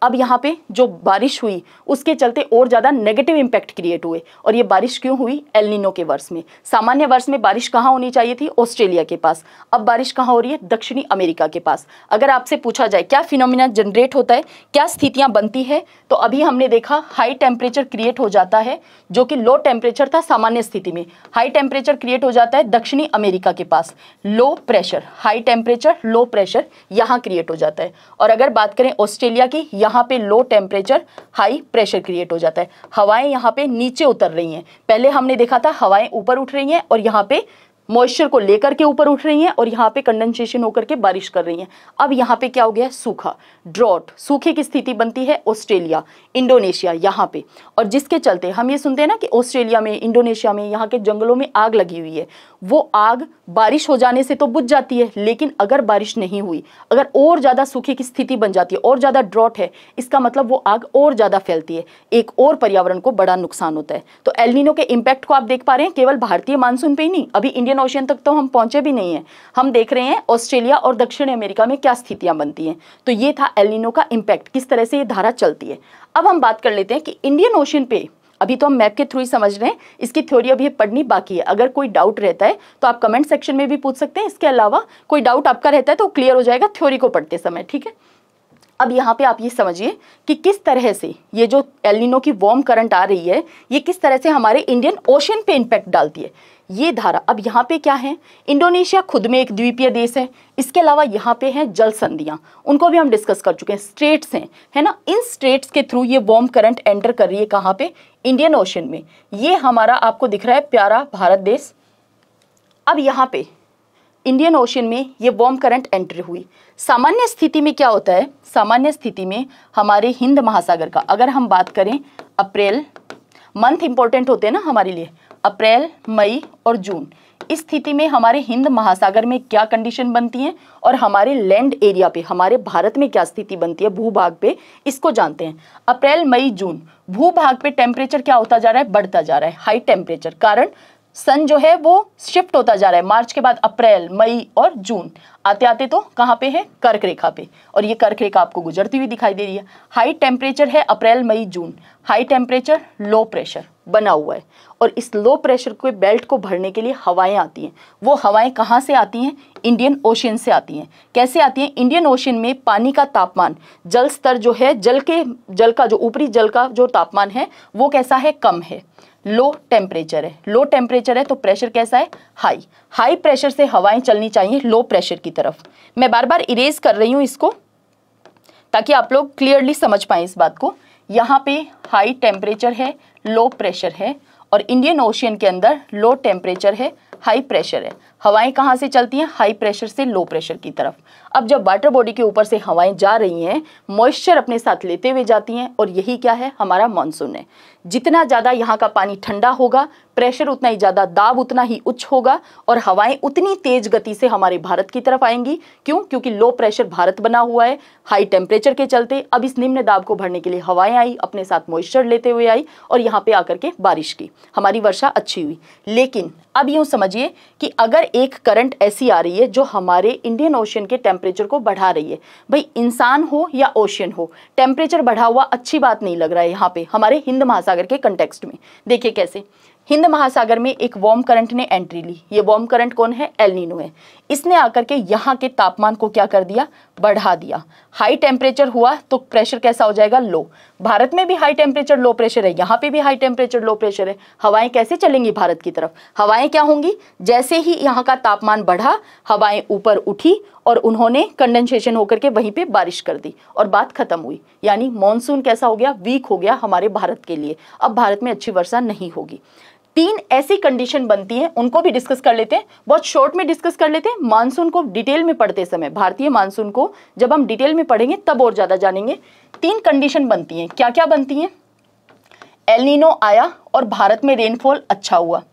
अब यहाँ पे जो बारिश हुई उसके चलते और ज़्यादा नेगेटिव इम्पैक्ट क्रिएट हुए और ये बारिश क्यों हुई एलिनो के वर्ष में सामान्य वर्ष में बारिश कहाँ होनी चाहिए थी ऑस्ट्रेलिया के पास अब बारिश कहाँ हो रही है दक्षिणी अमेरिका के पास अगर आपसे पूछा जाए क्या फिनोमिना जनरेट होता है क्या स्थितियाँ बनती है तो अभी हमने देखा हाई टेम्परेचर क्रिएट हो जाता है जो कि लो टेम्परेचर था सामान्य स्थिति में हाई टेम्परेचर क्रिएट हो जाता है दक्षिणी अमेरिका के पास low pressure high temperature low pressure यहाँ क्रिएट हो जाता है और अगर बात करें ऑस्ट्रेलिया की यहाँ यहाँ पे low temperature high pressure create हो जाता है हवाएं यहाँ पे नीचे उतर रही हैं पहले हमने देखा था हवाएं ऊपर उठ रही हैं और यहाँ पे मॉइस्चर को लेकर के ऊपर उठ रही हैं और यहाँ पे कंडेंसेशन होकर के बारिश कर रही हैं अब यहाँ पे क्या हो गया सूखा ड्रॉट सूखे की स्थिति बनती है ऑस्ट्रेलिया इंडोनेशिया यहाँ पे और जिसके चलते हम ये सुनते हैं ना कि ऑस्ट्रेलिया में इंडोनेशिया में यहाँ के जंगलों में आग लगी हुई है वो आग बारिश हो जाने से तो बुझ जाती है लेकिन अगर बारिश नहीं हुई अगर और ज़्यादा सूखे की स्थिति बन जाती है और ज़्यादा ड्रॉट है इसका मतलब वो आग और ज़्यादा फैलती है एक और पर्यावरण को बड़ा नुकसान होता है तो एलिनो के इम्पैक्ट को आप देख पा रहे हैं केवल भारतीय मानसून पर ही नहीं अभी इंडिया इंडियन ओशियन तक तो हम पहुंचे भी नहीं है हम देख रहे हैं ऑस्ट्रेलिया और दक्षिण अमेरिका में क्या स्थितियां बनती हैं तो ये था एलिनो का इम्पैक्ट किस तरह से ये धारा चलती है अब हम बात कर लेते हैं कि इंडियन ओशियन पे अभी तो हम मैप के थ्रू ही समझ रहे हैं इसकी थ्योरी अभी पढ़नी बाकी है अगर कोई डाउट रहता है तो आप कमेंट सेक्शन में भी पूछ सकते हैं इसके अलावा कोई डाउट आपका रहता है तो क्लियर हो जाएगा थ्योरी को पढ़ते समय ठीक है अब यहाँ पे आप ये समझिए कि किस तरह से ये जो एलिनो की वार्म करंट आ रही है ये किस तरह से हमारे इंडियन ओशन पे इंपैक्ट डालती है ये धारा अब यहाँ पे क्या है इंडोनेशिया खुद में एक द्वीपीय देश है इसके अलावा यहाँ पे हैं जल संधियाँ उनको भी हम डिस्कस कर चुके हैं स्टेट्स हैं है ना इन स्टेट्स के थ्रू ये वार्म करंट एंटर कर रही है कहाँ पे इंडियन ओशन में ये हमारा आपको दिख रहा है प्यारा भारत देश अब यहाँ पे इंडियन ओशन में ये वॉर्म करंट एंट्री हुई सामान्य स्थिति में क्या होता है सामान्य स्थिति में हमारे हिंद महासागर का अगर हम बात करें अप्रैल मंथ इंपॉर्टेंट होते हैं ना हमारे लिए अप्रैल मई और जून इस स्थिति में हमारे हिंद महासागर में क्या कंडीशन बनती हैं और हमारे लैंड एरिया पे हमारे भारत में क्या स्थिति बनती है भूभाग पे इसको जानते हैं अप्रैल मई जून भूभाग पे टेम्परेचर क्या होता जा रहा है बढ़ता जा रहा है हाई टेम्परेचर कारण सन जो है वो शिफ्ट होता जा रहा है मार्च के बाद अप्रैल मई और जून आते आते तो कहाँ पे है कर्क रेखा पे और ये कर्क रेखा आपको गुजरती हुई दिखाई दे रही है हाई टेम्परेचर है अप्रैल मई जून हाई टेम्परेचर लो प्रेशर बना हुआ है और इस लो प्रेशर के बेल्ट को भरने के लिए हवाएं आती हैं वो हवाएं कहाँ से आती हैं इंडियन ओशियन से आती हैं कैसे आती हैं इंडियन ओशियन में पानी का तापमान जल स्तर जो है जल के जल का जो ऊपरी जल का जो तापमान है वो कैसा है कम है लो टेम्परेचर है लो टेम्परेचर है तो प्रेशर कैसा है हाई हाई प्रेशर से हवाएं चलनी चाहिए लो प्रेशर की तरफ मैं बार बार इरेज कर रही हूँ इसको ताकि आप लोग क्लियरली समझ पाए इस बात को यहाँ पे हाई टेम्परेचर है लो प्रेशर है और इंडियन ओशियन के अंदर लो टेम्परेचर है हाई प्रेशर है हवाएं कहाँ से चलती हैं हाई प्रेशर से लो प्रेशर की तरफ अब जब वाटर बॉडी के ऊपर से हवाएं जा रही हैं मॉइस्चर अपने साथ लेते हुए जाती हैं और यही क्या है हमारा मानसून है जितना ज़्यादा यहाँ का पानी ठंडा होगा प्रेशर उतना ही ज़्यादा दाब उतना ही उच्च होगा और हवाएं उतनी तेज गति से हमारे भारत की तरफ आएंगी क्यों क्योंकि लो प्रेशर भारत बना हुआ है हाई टेम्परेचर के चलते अब इस निम्न दाब को भरने के लिए हवाएं आई अपने साथ मॉइस्चर लेते हुए आई और यहाँ पे आकर के बारिश की हमारी वर्षा अच्छी हुई लेकिन अब यूँ समझिए कि अगर एक करंट ऐसी आ रही है जो हमारे इंडियन ओशियन के टेम्परेचर को बढ़ा रही है भाई इंसान हो या ओशियन हो टेम्परेचर बढ़ा हुआ अच्छी बात नहीं लग रहा है यहाँ पे हमारे हिंद महासागर के कंटेक्स्ट में देखिए कैसे हिंद महासागर में एक वार्म करंट ने एंट्री ली ये वार्म करंट कौन है एल नीनो है इसने आकर के यहाँ के तापमान को क्या कर दिया बढ़ा दिया हाई टेम्परेचर हुआ तो प्रेशर कैसा हो जाएगा लो भारत में भी हाई टेम्परेचर लो प्रेशर है यहाँ पे भी हाई टेम्परेचर लो प्रेशर है हवाएं कैसे चलेंगी भारत की तरफ हवाएं क्या होंगी जैसे ही यहाँ का तापमान बढ़ा हवाएं ऊपर उठी और उन्होंने कंडेंसेशन होकर के वहीं पे बारिश कर दी और बात खत्म हुई यानी मानसून कैसा हो गया वीक हो गया हमारे भारत के लिए अब भारत में अच्छी वर्षा नहीं होगी तीन ऐसी कंडीशन बनती हैं उनको भी डिस्कस कर लेते हैं बहुत शॉर्ट में डिस्कस कर लेते हैं मानसून को डिटेल में पढ़ते समय भारतीय मानसून को जब हम डिटेल में पढ़ेंगे तब और ज़्यादा जानेंगे तीन कंडीशन बनती हैं क्या क्या बनती हैं एलनिनो आया और भारत में रेनफॉल अच्छा हुआ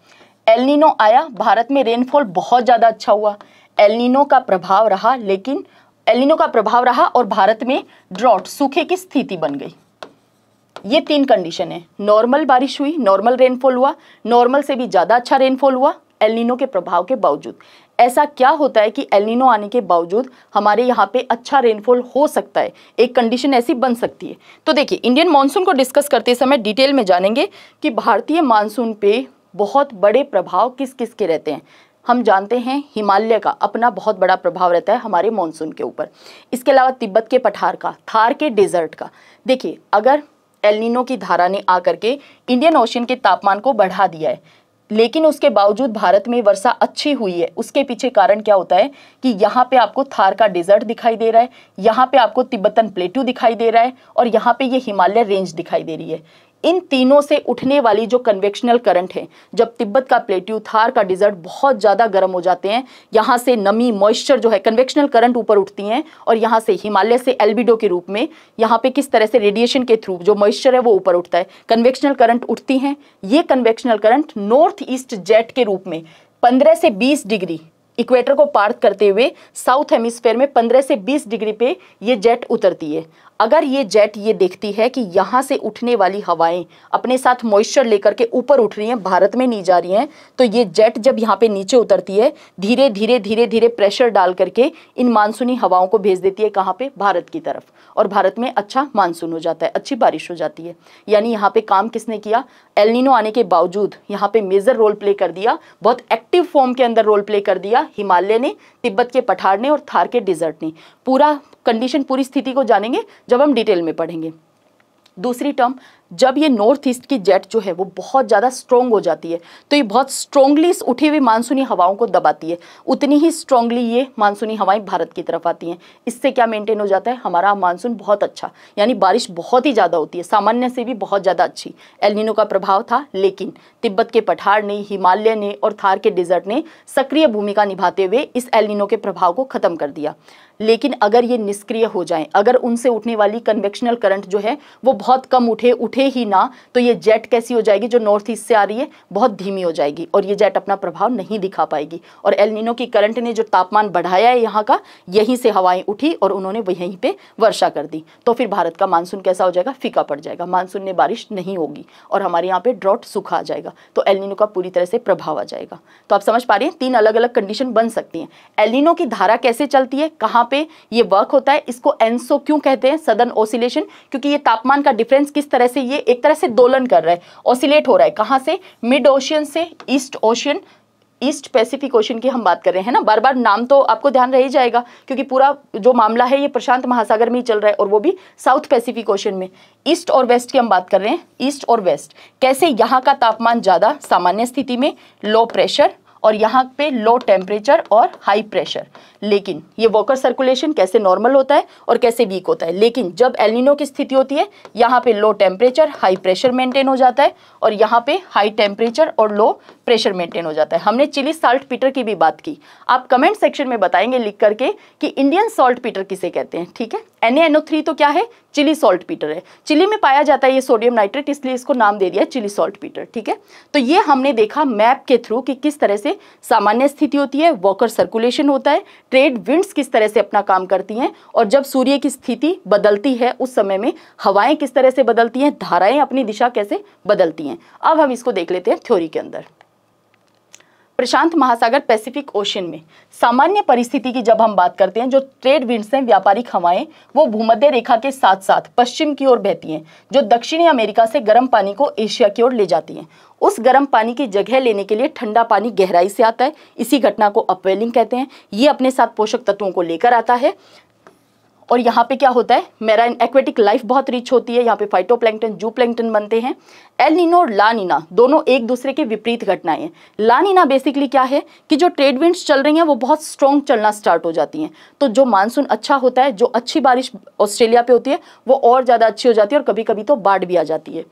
एलनिनो आया भारत में रेनफॉल बहुत ज़्यादा अच्छा हुआ एलनिनो का प्रभाव रहा लेकिन एलिनो का प्रभाव रहा और भारत में ड्रॉट सूखे की स्थिति बन गई ये तीन कंडीशन है नॉर्मल बारिश हुई नॉर्मल रेनफॉल हुआ नॉर्मल से भी ज़्यादा अच्छा रेनफॉल हुआ एलिनो के प्रभाव के बावजूद ऐसा क्या होता है कि एलिनो आने के बावजूद हमारे यहाँ पे अच्छा रेनफॉल हो सकता है एक कंडीशन ऐसी बन सकती है तो देखिए इंडियन मानसून को डिस्कस करते समय डिटेल में जानेंगे कि भारतीय मानसून पे बहुत बड़े प्रभाव किस किस के रहते हैं हम जानते हैं हिमालय का अपना बहुत बड़ा प्रभाव रहता है हमारे मानसून के ऊपर इसके अलावा तिब्बत के पठार का थार के डेजर्ट का देखिए अगर एलिनो की धारा ने आकर के इंडियन ओशन के तापमान को बढ़ा दिया है लेकिन उसके बावजूद भारत में वर्षा अच्छी हुई है उसके पीछे कारण क्या होता है कि यहाँ पे आपको थार का डेजर्ट दिखाई दे रहा है यहाँ पे आपको तिब्बतन प्लेटू दिखाई दे रहा है और यहाँ पे ये हिमालय रेंज दिखाई दे रही है इन तीनों से उठने वाली जो कन्वेक्शनल करंट है जब तिब्बत का प्लेट्यू थार का डिजर्ट बहुत ज़्यादा गर्म हो जाते हैं यहाँ से नमी मॉइस्चर जो है कन्वेक्शनल करंट ऊपर उठती हैं और यहाँ से हिमालय से एल्बिडो के रूप में यहाँ पे किस तरह से रेडिएशन के थ्रू जो मॉइस्चर है वो ऊपर उठता है कन्वेक्शनल करंट उठती हैं ये convectional current north east jet के रूप में पंद्रह से बीस डिग्री इक्वेटर को पार करते हुए साउथ हेमिस्फेयर में 15 से 20 डिग्री पे ये जेट उतरती है अगर ये जेट ये देखती है कि यहाँ से उठने वाली हवाएं अपने साथ मॉइस्चर लेकर के ऊपर उठ रही हैं भारत में नहीं जा रही हैं तो ये जेट जब यहाँ पे नीचे उतरती है धीरे धीरे धीरे धीरे प्रेशर डाल करके इन मानसूनी हवाओं को भेज देती है कहाँ पे भारत की तरफ और भारत में अच्छा मानसून हो जाता है अच्छी बारिश हो जाती है यानी यहाँ पे काम किसने किया एलनिनो आने के बावजूद यहाँ पे मेजर रोल प्ले कर दिया बहुत एक्टिव फॉर्म के अंदर रोल प्ले कर दिया हिमालय ने तिब्बत के पठार ने और थार के डिजर्ट ने पूरा कंडीशन पूरी स्थिति को जानेंगे जब हम डिटेल में पढ़ेंगे दूसरी टर्म जब ये नॉर्थ ईस्ट की जेट जो है वो बहुत ज़्यादा स्ट्रॉन्ग हो जाती है तो ये बहुत स्ट्रॉन्गली इस उठी हुई मानसूनी हवाओं को दबाती है उतनी ही स्ट्रॉन्गली ये मानसूनी हवाएं भारत की तरफ आती हैं इससे क्या मेंटेन हो जाता है हमारा मानसून बहुत अच्छा यानी बारिश बहुत ही ज़्यादा होती है सामान्य से भी बहुत ज़्यादा अच्छी एलिनो का प्रभाव था लेकिन तिब्बत के पठार ने हिमालय ने और थार के डिजर्ट ने सक्रिय भूमिका निभाते हुए इस एलिनो के प्रभाव को ख़त्म कर दिया लेकिन अगर ये निष्क्रिय हो जाए अगर उनसे उठने वाली कन्वेक्शनल करंट जो है वो बहुत कम उठे उठे रहे ही ना तो ये जेट कैसी हो जाएगी जो नॉर्थ ईस्ट से आ रही है बहुत धीमी हो जाएगी और ये जेट अपना प्रभाव नहीं दिखा पाएगी और एलनिनो की करंट ने जो तापमान बढ़ाया है यहाँ का यहीं से हवाएं उठी और उन्होंने यहीं पर वर्षा कर दी तो फिर भारत का मानसून कैसा हो जाएगा फीका पड़ जाएगा मानसून ने बारिश नहीं होगी और हमारे यहाँ पर ड्रॉट सूखा आ जाएगा तो एलनिनो का पूरी तरह से प्रभाव आ जाएगा तो आप समझ पा रहे हैं तीन अलग अलग कंडीशन बन सकती हैं एलिनो की धारा कैसे चलती है कहाँ पर ये वर्क होता है इसको एनसो क्यों कहते हैं सदन ओसिलेशन क्योंकि ये तापमान का डिफरेंस किस तरह से ये एक तरह से दोलन कर रहा है ऑसिलेट हो रहा है कहाँ से मिड ओशियन से east ocean east Pacific ocean की हम बात कर रहे हैं ना बार बार नाम तो आपको ध्यान रह ही जाएगा क्योंकि पूरा जो मामला है ये प्रशांत महासागर में ही चल रहा है और वो भी साउथ पैसिफिक ओशन में ईस्ट और वेस्ट की हम बात कर रहे हैं ईस्ट और वेस्ट कैसे यहाँ का तापमान ज़्यादा सामान्य स्थिति में लो प्रेशर और यहाँ पे लो टेम्परेचर और हाई प्रेशर लेकिन ये वॉकर सर्कुलेशन कैसे नॉर्मल होता है और कैसे वीक होता है लेकिन जब एलिनो की स्थिति होती है यहाँ पे low temperature high pressure maintain हो जाता है और यहाँ पे हाई टेम्परेचर और लो प्रेशर मेंटेन हो जाता है हमने चिली साल्ट पीटर की भी बात की आप कमेंट सेक्शन में बताएंगे लिख करके कि इंडियन सॉल्ट पीटर किसे कहते हैं ठीक है एन तो क्या है चिली सॉल्ट पीटर है चिली में पाया जाता है ये सोडियम नाइट्रेट इसलिए इसको नाम दे दिया चिली सॉल्ट पीटर ठीक है तो ये हमने देखा मैप के थ्रू कि किस तरह से सामान्य स्थिति होती है वॉकर सर्कुलेशन होता है ट्रेड विंड्स किस तरह से अपना काम करती हैं और जब सूर्य की स्थिति बदलती है उस समय में हवाएं किस तरह से बदलती हैं धाराएं अपनी दिशा कैसे बदलती हैं अब हम इसको देख लेते हैं थ्योरी के अंदर प्रशांत महासागर पैसिफिक ओशन में सामान्य परिस्थिति की जब हम बात करते हैं जो ट्रेड विंड्स हैं व्यापारिक हवाएं वो भूमध्य रेखा के साथ साथ पश्चिम की ओर बहती हैं जो दक्षिणी अमेरिका से गर्म पानी को एशिया की ओर ले जाती हैं उस गर्म पानी की जगह लेने के लिए ठंडा पानी गहराई से आता है इसी घटना को अपवेलिंग कहते हैं ये अपने साथ पोषक तत्वों को लेकर आता है और यहाँ पे क्या होता है मेरा एक्वेटिक लाइफ बहुत रिच होती है यहाँ पे फाइटो प्लैंगटन जू प्लैंगटन बनते हैं एल नीनो और ला नीना दोनों एक दूसरे के विपरीत घटनाएं हैं ला नीना बेसिकली क्या है कि जो ट्रेड विंड्स चल रही हैं वो बहुत स्ट्रॉन्ग चलना स्टार्ट हो जाती हैं तो जो मानसून अच्छा होता है जो अच्छी बारिश ऑस्ट्रेलिया पे होती है वो और ज़्यादा अच्छी हो जाती है और कभी कभी तो बाढ़ भी आ जाती है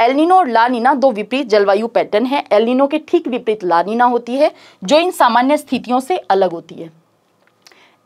एलनिनो और लानिना दो विपरीत जलवायु पैटर्न है एलनिनो के ठीक विपरीत लानिना होती है जो इन सामान्य स्थितियों से अलग होती है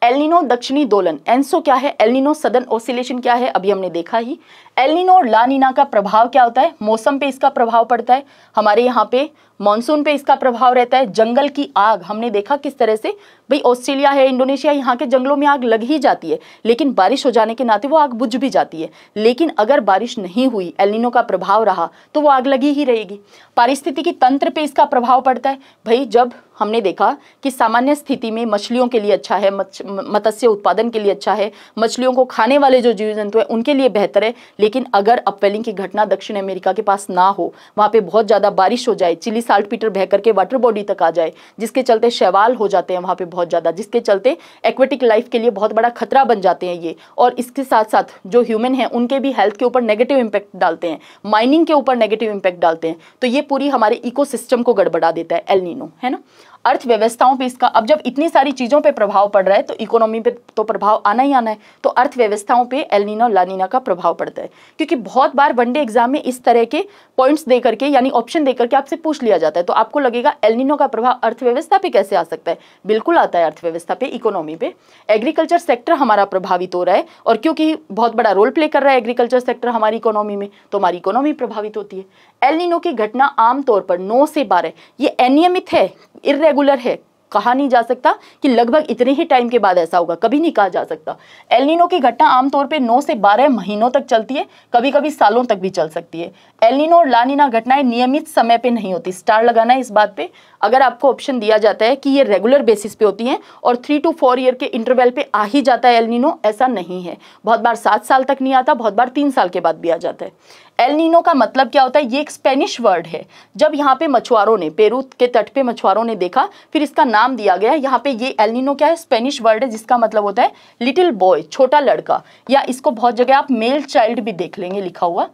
एलिनो दक्षिणी दोलन एनसो क्या है एलिनो सदन ओसिलेशन क्या है अभी हमने देखा ही एलिनो और लानीना का प्रभाव क्या होता है मौसम पे इसका प्रभाव पड़ता है हमारे यहाँ पे मानसून पे इसका प्रभाव रहता है जंगल की आग हमने देखा किस तरह से भाई ऑस्ट्रेलिया है इंडोनेशिया यहाँ के जंगलों में आग लग ही जाती है लेकिन बारिश हो जाने के नाते वो आग बुझ भी जाती है लेकिन अगर बारिश नहीं हुई एलिनो का प्रभाव रहा तो वो आग लगी ही रहेगी पारिस्थितिकी तंत्र पे इसका प्रभाव पड़ता है भाई जब हमने देखा कि सामान्य स्थिति में मछलियों के लिए अच्छा है मत्स्य उत्पादन के लिए अच्छा है मछलियों को खाने वाले जो जीव जंतु हैं उनके लिए बेहतर है लेकिन अगर अपवेलिंग की घटना दक्षिण अमेरिका के पास ना हो वहाँ पे बहुत ज़्यादा बारिश हो जाए चिली साल्ट पीटर बह करके वाटर बॉडी तक आ जाए जिसके चलते शैवाल हो जाते हैं वहाँ पर बहुत ज़्यादा जिसके चलते एक्वेटिक लाइफ के लिए बहुत बड़ा खतरा बन जाते हैं ये और इसके साथ साथ जो ह्यूमन हैं उनके भी हेल्थ के ऊपर नेगेटिव इम्पैक्ट डालते हैं माइनिंग के ऊपर नेगेटिव इम्पैक्ट डालते हैं तो ये पूरी हमारे इकोसिस्टम को गड़बड़ा देता है एलनिनो है ना अर्थव्यवस्थाओं पे इसका अब जब इतनी सारी चीज़ों पे प्रभाव पड़ रहा है तो इकोनॉमी पे तो प्रभाव आना ही आना है तो अर्थव्यवस्थाओं पे एलनीना और का प्रभाव पड़ता है क्योंकि बहुत बार वनडे एग्जाम में इस तरह के पॉइंट्स दे करके यानी ऑप्शन दे करके आपसे पूछ लिया जाता है तो आपको लगेगा एलनीनो का प्रभाव अर्थव्यवस्था पर कैसे आ सकता है बिल्कुल आता है अर्थव्यवस्था पर इकोनॉमी पर एग्रीकल्चर सेक्टर हमारा प्रभावित हो रहा है और क्योंकि बहुत बड़ा रोल प्ले कर रहा है एग्रीकल्चर सेक्टर हमारी इकोनॉमी में तो हमारी इकोनॉमी प्रभावित होती है एलनिनो की घटना आमतौर पर नौ से बारह ये अनियमित है इरेगुलर रेगुलर है कहा नहीं जा सकता कि लगभग इतने ही टाइम के बाद ऐसा होगा कभी नहीं कहा जा सकता एलिनो की घटना आमतौर पर 9 से 12 महीनों तक चलती है कभी कभी सालों तक भी चल सकती है एलिनो और लानिना घटनाएं नियमित समय पे नहीं होती स्टार लगाना है इस बात पे अगर आपको ऑप्शन दिया जाता है कि ये रेगुलर बेसिस पे होती हैं और थ्री टू फोर ईयर के इंटरवेल पे आ ही जाता है एलिनो ऐसा नहीं है बहुत बार सात साल तक नहीं आता बहुत बार तीन साल के बाद भी आ जाता है एल नीनो का मतलब क्या होता है ये एक स्पेनिश वर्ड है जब यहाँ पे मछुआरों ने पेरू के तट पे मछुआरों ने देखा फिर इसका नाम दिया गया यहाँ पे ये एल नीनो क्या है स्पेनिश वर्ड है जिसका मतलब होता है लिटिल बॉय छोटा लड़का या इसको बहुत जगह आप मेल चाइल्ड भी देख लेंगे लिखा हुआ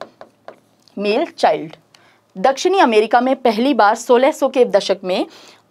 मेल चाइल्ड दक्षिणी अमेरिका में पहली बार सोलह के दशक में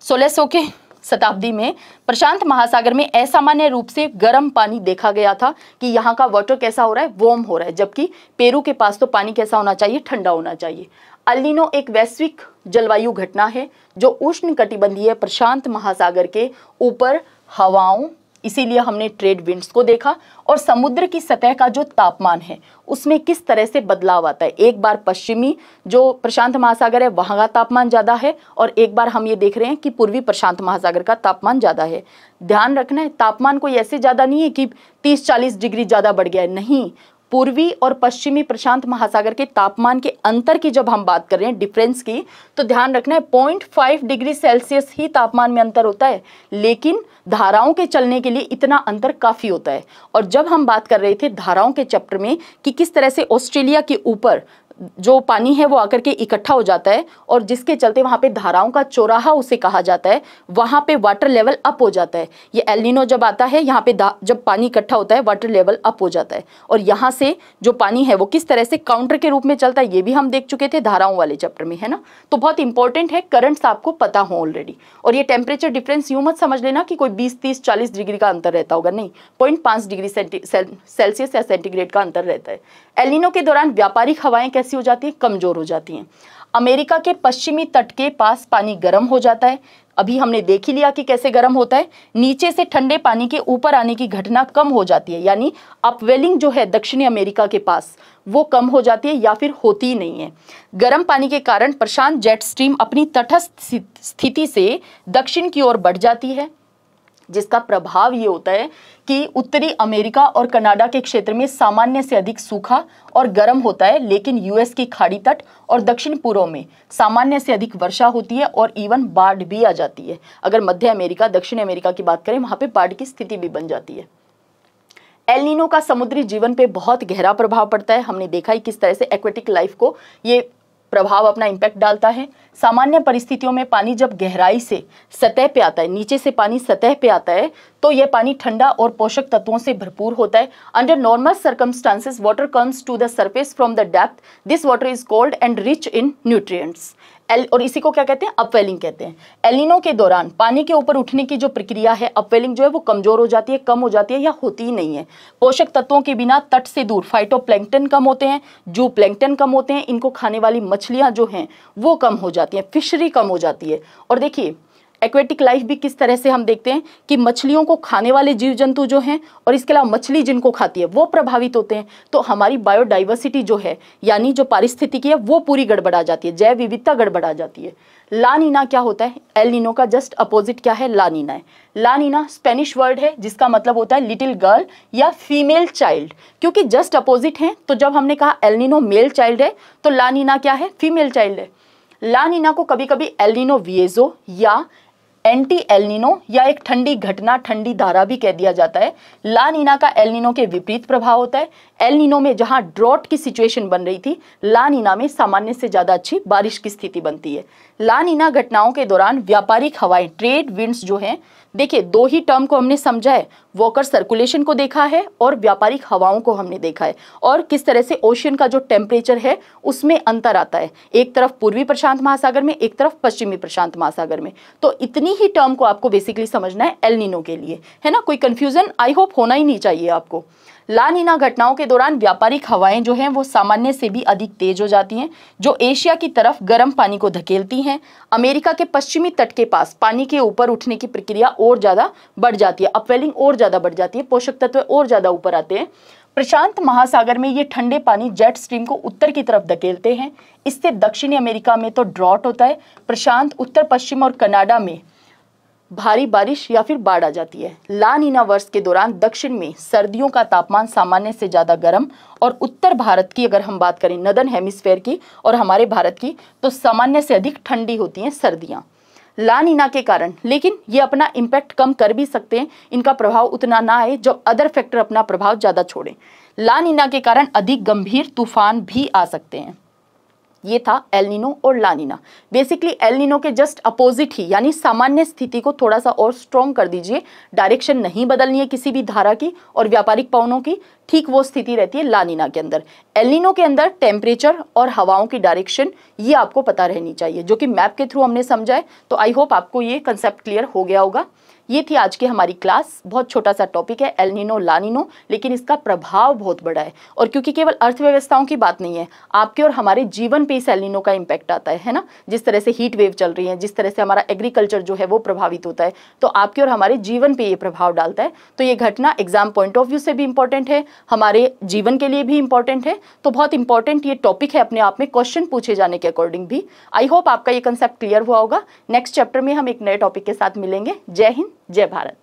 सोलह के शताब्दी में प्रशांत महासागर में असामान्य रूप से गर्म पानी देखा गया था कि यहाँ का वाटर कैसा हो रहा है वॉर्म हो रहा है जबकि पेरू के पास तो पानी कैसा होना चाहिए ठंडा होना चाहिए अलिनो एक वैश्विक जलवायु घटना है जो उष्ण कटिबंधीय प्रशांत महासागर के ऊपर हवाओं इसीलिए हमने ट्रेड विंड्स को देखा और समुद्र की सतह का जो तापमान है उसमें किस तरह से बदलाव आता है एक बार पश्चिमी जो प्रशांत महासागर है वहाँ का तापमान ज़्यादा है और एक बार हम ये देख रहे हैं कि पूर्वी प्रशांत महासागर का तापमान ज़्यादा है ध्यान रखना है तापमान कोई ऐसे ज़्यादा नहीं है कि 30-40 डिग्री ज़्यादा बढ़ गया है नहीं पूर्वी और पश्चिमी प्रशांत महासागर के तापमान के अंतर की जब हम बात कर रहे हैं डिफरेंस की तो ध्यान रखना है पॉइंट फाइव डिग्री सेल्सियस ही तापमान में अंतर होता है लेकिन धाराओं के चलने के लिए इतना अंतर काफ़ी होता है और जब हम बात कर रहे थे धाराओं के चैप्टर में कि किस तरह से ऑस्ट्रेलिया के ऊपर जो पानी है वो आकर के इकट्ठा हो जाता है और जिसके चलते वहाँ पे धाराओं का चौराहा उसे कहा जाता है वहाँ पे वाटर लेवल अप हो जाता है ये एलिनो जब आता है यहाँ पे जब पानी इकट्ठा होता है वाटर लेवल अप हो जाता है और यहाँ से जो पानी है वो किस तरह से काउंटर के रूप में चलता है ये भी हम देख चुके थे धाराओं वाले चैप्टर में है ना तो बहुत इंपॉर्टेंट है करंट्स आपको पता हो ऑलरेडी और ये टेम्परेचर डिफरेंस यूँ मत समझ लेना कि कोई बीस तीस चालीस डिग्री का अंतर रहता होगा नहीं पॉइंट डिग्री सेल्सियस या सेंटीग्रेड का अंतर रहता है एलिनो के दौरान व्यापारिक हवाएं कैसे कैसी हो जाती है कमज़ोर हो जाती हैं अमेरिका के पश्चिमी तट के पास पानी गर्म हो जाता है अभी हमने देख ही लिया कि कैसे गर्म होता है नीचे से ठंडे पानी के ऊपर आने की घटना कम हो जाती है यानी अपवेलिंग जो है दक्षिणी अमेरिका के पास वो कम हो जाती है या फिर होती ही नहीं है गर्म पानी के कारण प्रशांत जेट स्ट्रीम अपनी तटस्थ स्थिति से दक्षिण की ओर बढ़ जाती है जिसका प्रभाव ये होता है कि उत्तरी अमेरिका और कनाडा के क्षेत्र में सामान्य से अधिक सूखा और गर्म होता है लेकिन यूएस की खाड़ी तट और दक्षिण पूर्व में सामान्य से अधिक वर्षा होती है और इवन बाढ़ भी आ जाती है अगर मध्य अमेरिका दक्षिण अमेरिका की बात करें वहां पे बाढ़ की स्थिति भी बन जाती है एलिनो का समुद्री जीवन पे बहुत गहरा प्रभाव पड़ता है हमने देखा है किस तरह से एक्वेटिक लाइफ को ये प्रभाव अपना इम्पैक्ट डालता है सामान्य परिस्थितियों में पानी जब गहराई से सतह पे आता है नीचे से पानी सतह पे आता है तो यह पानी ठंडा और पोषक तत्वों से भरपूर होता है under normal circumstances water comes to the surface from the depth this water is cold and rich in nutrients एल और इसी को क्या कहते हैं अपवेलिंग कहते हैं एलिनो के दौरान पानी के ऊपर उठने की जो प्रक्रिया है अपवेलिंग जो है वो कमजोर हो जाती है कम हो जाती है या होती ही नहीं है पोषक तत्वों के बिना तट से दूर फाइटो कम होते हैं जो प्लैंगटन कम होते हैं इनको खाने वाली मछलियाँ जो हैं वो कम हो जाती हैं फिशरी कम हो जाती है और देखिए एक्वेटिक लाइफ भी किस तरह से हम देखते हैं कि मछलियों को खाने वाले जीव जंतु जो हैं और इसके अलावा मछली जिनको खाती है वो प्रभावित होते हैं तो हमारी बायोडाइवर्सिटी जो है यानी जो पारिस्थितिकी है वो पूरी गड़बड़ा जाती है जैव विविधता गड़बड़ा जाती है लानीना क्या होता है एलिनो का जस्ट अपोजिट क्या है लानीना है लानीना स्पेनिश वर्ड है जिसका मतलब होता है लिटिल गर्ल या फीमेल चाइल्ड क्योंकि जस्ट अपोजिट है तो जब हमने कहा एलिनो मेल चाइल्ड है तो लानीना क्या है फीमेल चाइल्ड है लानीना को कभी कभी एलिनो वियेजो या एंटी एलनिनो या एक ठंडी घटना ठंडी धारा भी कह दिया जाता है लानीना का एलनिनो के विपरीत प्रभाव होता है एलनिनो में जहां ड्रॉट की सिचुएशन बन रही थी लानीना में सामान्य से ज़्यादा अच्छी बारिश की स्थिति बनती है लानीना घटनाओं के दौरान व्यापारिक हवाएं ट्रेड विंड्स जो हैं देखिए दो ही टर्म को हमने समझा है वॉकर सर्कुलेशन को देखा है और व्यापारिक हवाओं को हमने देखा है और किस तरह से ओशियन का जो टेम्परेचर है उसमें अंतर आता है एक तरफ पूर्वी प्रशांत महासागर में एक तरफ पश्चिमी प्रशांत महासागर में तो इतनी ही टर्म को आपको बेसिकली समझना है एलनिनो के लिए है ना कोई कन्फ्यूजन आई होप होना ही नहीं चाहिए आपको लानीना घटनाओं के दौरान व्यापारिक हवाएं जो हैं वो सामान्य से भी अधिक तेज हो जाती हैं जो एशिया की तरफ गर्म पानी को धकेलती हैं अमेरिका के पश्चिमी तट के पास पानी के ऊपर उठने की प्रक्रिया और ज़्यादा बढ़ जाती है अपवेलिंग और ज़्यादा बढ़ जाती है पोषक तत्व और ज़्यादा ऊपर आते हैं प्रशांत महासागर में ये ठंडे पानी जेट स्ट्रीम को उत्तर की तरफ धकेलते हैं इससे दक्षिणी अमेरिका में तो ड्रॉट होता है प्रशांत उत्तर पश्चिम और कनाडा में भारी बारिश या फिर बाढ़ आ जाती है लानीना वर्ष के दौरान दक्षिण में सर्दियों का तापमान सामान्य से ज़्यादा गर्म और उत्तर भारत की अगर हम बात करें नदन हेमिस्फेयर की और हमारे भारत की तो सामान्य से अधिक ठंडी होती हैं सर्दियाँ लानीना के कारण लेकिन ये अपना इम्पैक्ट कम कर भी सकते हैं इनका प्रभाव उतना ना आए जब अदर फैक्टर अपना प्रभाव ज़्यादा छोड़ें लानीना के कारण अधिक गंभीर तूफान भी आ सकते हैं ये था एलनिनो और लानिना बेसिकली एलनिनो के जस्ट अपोजिट ही यानी सामान्य स्थिति को थोड़ा सा और स्ट्रॉन्ग कर दीजिए डायरेक्शन नहीं बदलनी है किसी भी धारा की और व्यापारिक पवनों की ठीक वो स्थिति रहती है लानिना के अंदर एलिनो के अंदर टेम्परेचर और हवाओं की डायरेक्शन ये आपको पता रहनी चाहिए जो कि मैप के थ्रू हमने समझा है तो आई होप आपको ये कंसेप्ट क्लियर हो गया होगा ये थी आज की हमारी क्लास बहुत छोटा सा टॉपिक है एलनिनो लानिनो लेकिन इसका प्रभाव बहुत बड़ा है और क्योंकि केवल अर्थव्यवस्थाओं की बात नहीं है आपके और हमारे जीवन पे इस एलिनो का इम्पैक्ट आता है है ना जिस तरह से हीट वेव चल रही है जिस तरह से हमारा एग्रीकल्चर जो है वो प्रभावित होता है तो आपके और हमारे जीवन पर ये प्रभाव डालता है तो ये घटना एग्जाम पॉइंट ऑफ व्यू से भी इंपॉर्टेंट है हमारे जीवन के लिए भी इंपॉर्टेंट है तो बहुत इंपॉर्टेंट ये टॉपिक है अपने आप में क्वेश्चन पूछे जाने के अकॉर्डिंग भी आई होप आपका ये कंसेप्ट क्लियर हुआ होगा नेक्स्ट चैप्टर में हम एक नए टॉपिक के साथ मिलेंगे जय हिंद जय भारत